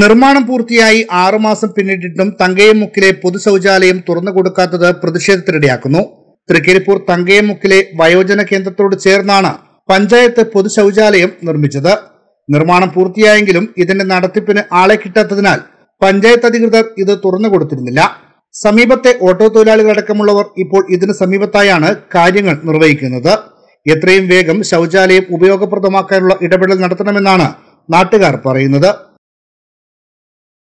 നിർമ്മാണം പൂർത്തിയായി ആറുമാസം പിന്നിട്ടിട്ടും തങ്കയമുക്കിലെ പൊതു ശൗചാലയം തുറന്നു കൊടുക്കാത്തത് പ്രതിഷേധത്തിനിടയാക്കുന്നു തൃക്കരിപ്പൂർ തങ്കയമുക്കിലെ വയോജന കേന്ദ്രത്തോട് ചേർന്നാണ് പഞ്ചായത്ത് പൊതു ശൗചാലയം നിർമ്മിച്ചത് നിർമ്മാണം പൂർത്തിയായെങ്കിലും ഇതിന്റെ നടത്തിപ്പിന് ആളെ കിട്ടാത്തതിനാൽ പഞ്ചായത്ത് അധികൃതർ ഇത് തുറന്നു കൊടുത്തിരുന്നില്ല സമീപത്തെ ഓട്ടോ തൊഴിലാളികളടക്കമുള്ളവർ ഇപ്പോൾ ഇതിന് സമീപത്തായാണ് കാര്യങ്ങൾ നിർവഹിക്കുന്നത് എത്രയും വേഗം ശൗചാലയം ഉപയോഗപ്രദമാക്കാനുള്ള ഇടപെടൽ നടത്തണമെന്നാണ് നാട്ടുകാർ പറയുന്നത്